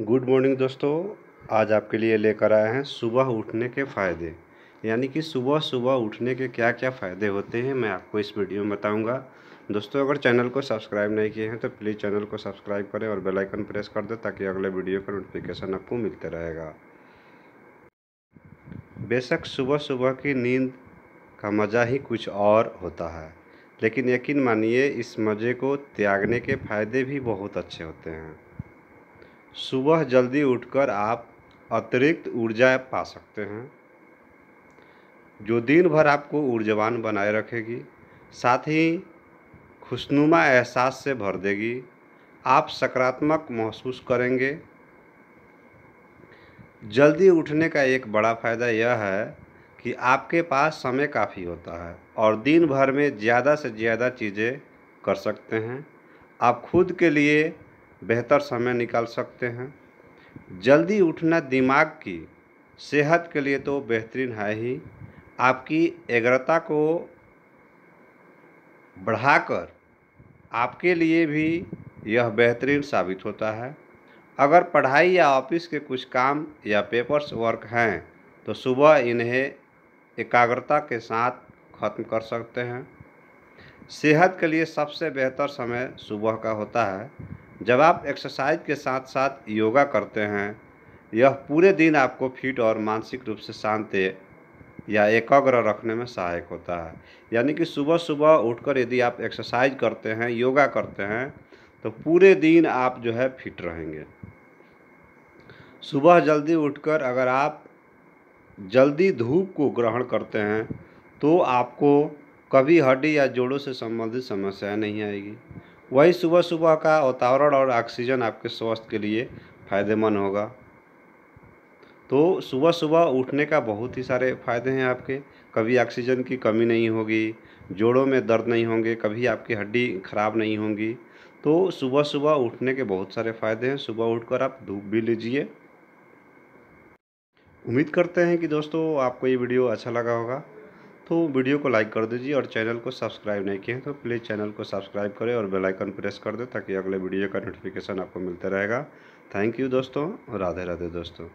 good morning दोस्तों आज आपके लिए लेकर आए हैं सुबह उठने के फ़ायदे यानी कि सुबह सुबह उठने के क्या क्या फ़ायदे होते हैं मैं आपको इस वीडियो में बताऊंगा दोस्तों अगर चैनल को सब्सक्राइब नहीं किए हैं तो प्लीज़ चैनल को सब्सक्राइब करें और बेल आइकन प्रेस कर दें ताकि अगले वीडियो का नोटिफिकेशन आपको मिलते रहेगा बेशक सुबह सुबह की नींद का मज़ा ही कुछ और होता है लेकिन यकीन मानिए इस मज़े को त्यागने के फ़ायदे भी बहुत अच्छे होते हैं सुबह जल्दी उठकर आप अतिरिक्त ऊर्जा पा सकते हैं जो दिन भर आपको ऊर्जावान बनाए रखेगी साथ ही खुशनुमा एहसास से भर देगी आप सकारात्मक महसूस करेंगे जल्दी उठने का एक बड़ा फ़ायदा यह है कि आपके पास समय काफ़ी होता है और दिन भर में ज़्यादा से ज़्यादा चीज़ें कर सकते हैं आप खुद के लिए बेहतर समय निकाल सकते हैं जल्दी उठना दिमाग की सेहत के लिए तो बेहतरीन है ही आपकी एग्रता को बढ़ाकर आपके लिए भी यह बेहतरीन साबित होता है अगर पढ़ाई या ऑफिस के कुछ काम या पेपर्स वर्क हैं तो सुबह इन्हें एकाग्रता के साथ ख़त्म कर सकते हैं सेहत के लिए सबसे बेहतर समय सुबह का होता है जब आप एक्सरसाइज के साथ साथ योगा करते हैं यह पूरे दिन आपको फिट और मानसिक रूप से शांति या एकाग्र रखने में सहायक होता है यानी कि सुबह सुबह उठकर यदि आप एक्सरसाइज करते हैं योगा करते हैं तो पूरे दिन आप जो है फिट रहेंगे सुबह जल्दी उठकर अगर आप जल्दी धूप को ग्रहण करते हैं तो आपको कभी हड्डी या जोड़ों से संबंधित समस्याएं नहीं आएगी वही सुबह सुबह का वातावरण और ऑक्सीजन आपके स्वास्थ्य के लिए फ़ायदेमंद होगा तो सुबह सुबह उठने का बहुत ही सारे फायदे हैं आपके कभी ऑक्सीजन की कमी नहीं होगी जोड़ों में दर्द नहीं होंगे कभी आपकी हड्डी ख़राब नहीं होंगी तो सुबह सुबह उठने के बहुत सारे फ़ायदे हैं सुबह उठकर आप धूप भी लीजिए उम्मीद करते हैं कि दोस्तों आपको ये वीडियो अच्छा लगा होगा तो वीडियो को लाइक कर दीजिए और चैनल को सब्सक्राइब नहीं किए तो प्लीज़ चैनल को सब्सक्राइब करें और बेल आइकन प्रेस कर दें ताकि अगले वीडियो का नोटिफिकेशन आपको मिलता रहेगा थैंक यू दोस्तों राधे राधे दोस्तों